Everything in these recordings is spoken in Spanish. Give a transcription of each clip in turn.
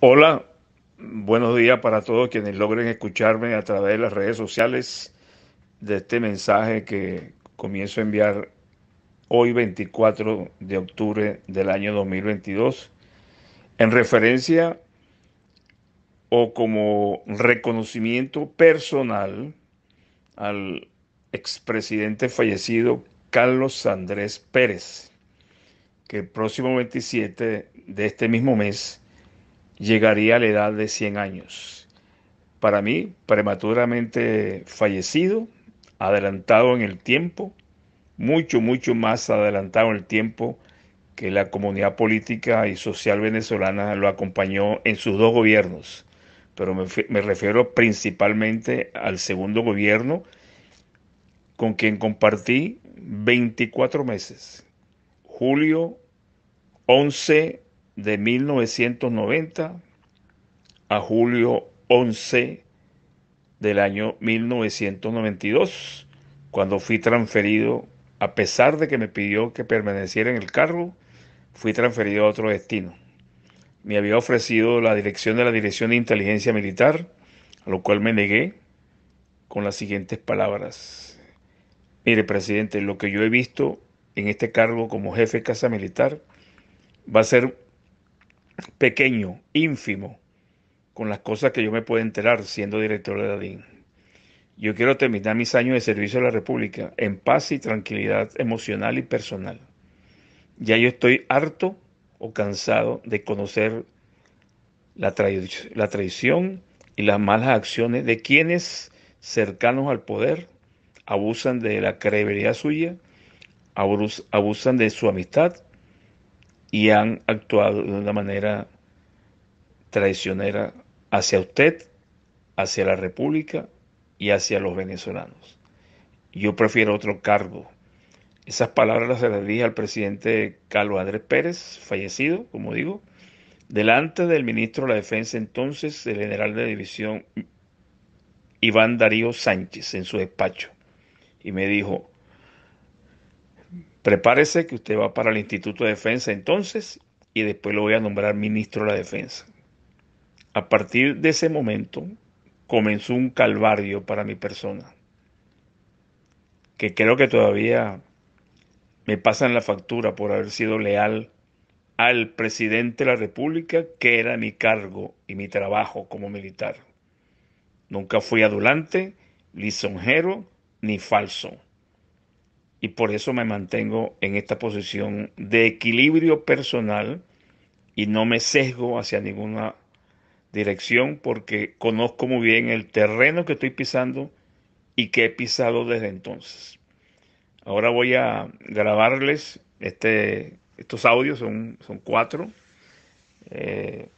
Hola, buenos días para todos quienes logren escucharme a través de las redes sociales de este mensaje que comienzo a enviar hoy 24 de octubre del año 2022 en referencia o como reconocimiento personal al expresidente fallecido Carlos Andrés Pérez, que el próximo 27 de este mismo mes llegaría a la edad de 100 años. Para mí, prematuramente fallecido, adelantado en el tiempo, mucho, mucho más adelantado en el tiempo que la comunidad política y social venezolana lo acompañó en sus dos gobiernos, pero me, refiero principalmente al segundo gobierno, con quien compartí 24 meses, julio 11 de 1990 a julio 11 del año 1992, cuando fui transferido, a pesar de que me pidió que permaneciera en el cargo, fui transferido a otro destino. Me había ofrecido la dirección de la Dirección de Inteligencia Militar, a lo cual me negué con las siguientes palabras. Mire, presidente, lo que yo he visto en este cargo como jefe de Casa Militar va a ser pequeño, ínfimo, con las cosas que yo me puedo enterar siendo director de la DIN. Yo quiero terminar mis años de servicio a la República en paz y tranquilidad emocional y personal. Ya yo estoy harto o cansado de conocer la, la traición y las malas acciones de quienes cercanos al poder abusan de la credibilidad suya, abusan de su amistad y han actuado de una manera traicionera hacia usted, hacia la República y hacia los venezolanos. Yo prefiero otro cargo. Esas palabras se las dije al presidente Carlos Andrés Pérez, fallecido, como digo, delante del ministro de la Defensa entonces, el general de división Iván Darío Sánchez, en su despacho. Y me dijo, Prepárese que usted va para el Instituto de Defensa entonces y después lo voy a nombrar ministro de la Defensa. A partir de ese momento comenzó un calvario para mi persona, que creo que todavía me pasan la factura por haber sido leal al presidente de la República, que era mi cargo y mi trabajo como militar. Nunca fui adulante, lisonjero ni falso y por eso me mantengo en esta posición de equilibrio personal y no me sesgo hacia ninguna dirección porque conozco muy bien el terreno que estoy pisando y que he pisado desde entonces. Ahora voy a grabarles este, estos audios, son, son cuatro, eh,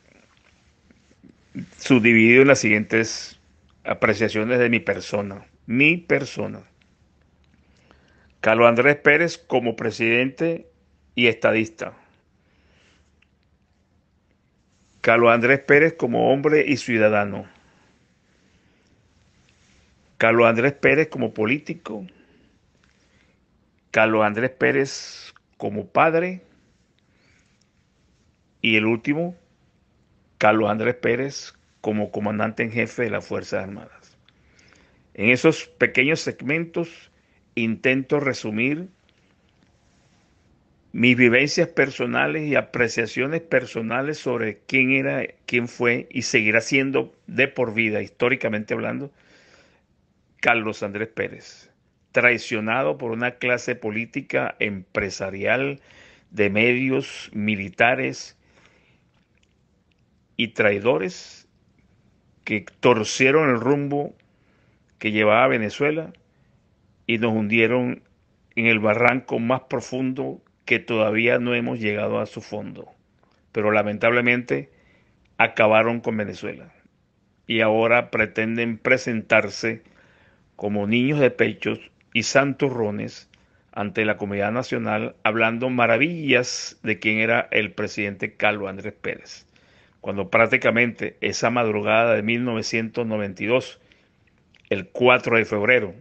Subdivido en las siguientes apreciaciones de mi persona. Mi persona. Carlos Andrés Pérez como presidente y estadista. Carlos Andrés Pérez como hombre y ciudadano. Carlos Andrés Pérez como político. Carlos Andrés Pérez como padre. Y el último, Carlos Andrés Pérez como comandante en jefe de las Fuerzas Armadas. En esos pequeños segmentos intento resumir mis vivencias personales y apreciaciones personales sobre quién era, quién fue y seguirá siendo de por vida, históricamente hablando, Carlos Andrés Pérez, traicionado por una clase política empresarial de medios militares y traidores que torcieron el rumbo que llevaba Venezuela y nos hundieron en el barranco más profundo que todavía no hemos llegado a su fondo. Pero lamentablemente acabaron con Venezuela y ahora pretenden presentarse como niños de pechos y santurrones ante la comunidad nacional hablando maravillas de quién era el presidente Carlos Andrés Pérez, cuando prácticamente esa madrugada de 1992, el 4 de febrero,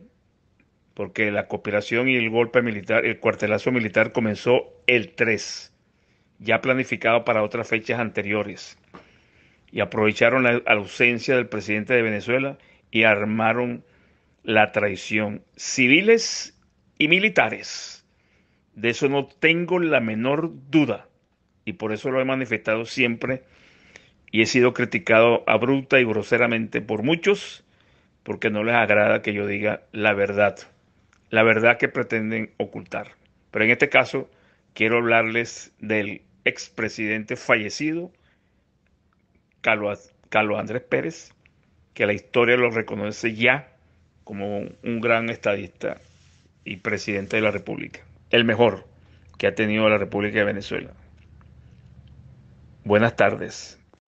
porque la cooperación y el golpe militar, el cuartelazo militar comenzó el 3, ya planificado para otras fechas anteriores. Y aprovecharon la ausencia del presidente de Venezuela y armaron la traición, civiles y militares. De eso no tengo la menor duda. Y por eso lo he manifestado siempre y he sido criticado abrupta y groseramente por muchos porque no les agrada que yo diga la verdad la verdad que pretenden ocultar. Pero en este caso quiero hablarles del expresidente fallecido, Carlos, Carlos Andrés Pérez, que la historia lo reconoce ya como un gran estadista y presidente de la República, el mejor que ha tenido la República de Venezuela. Buenas tardes.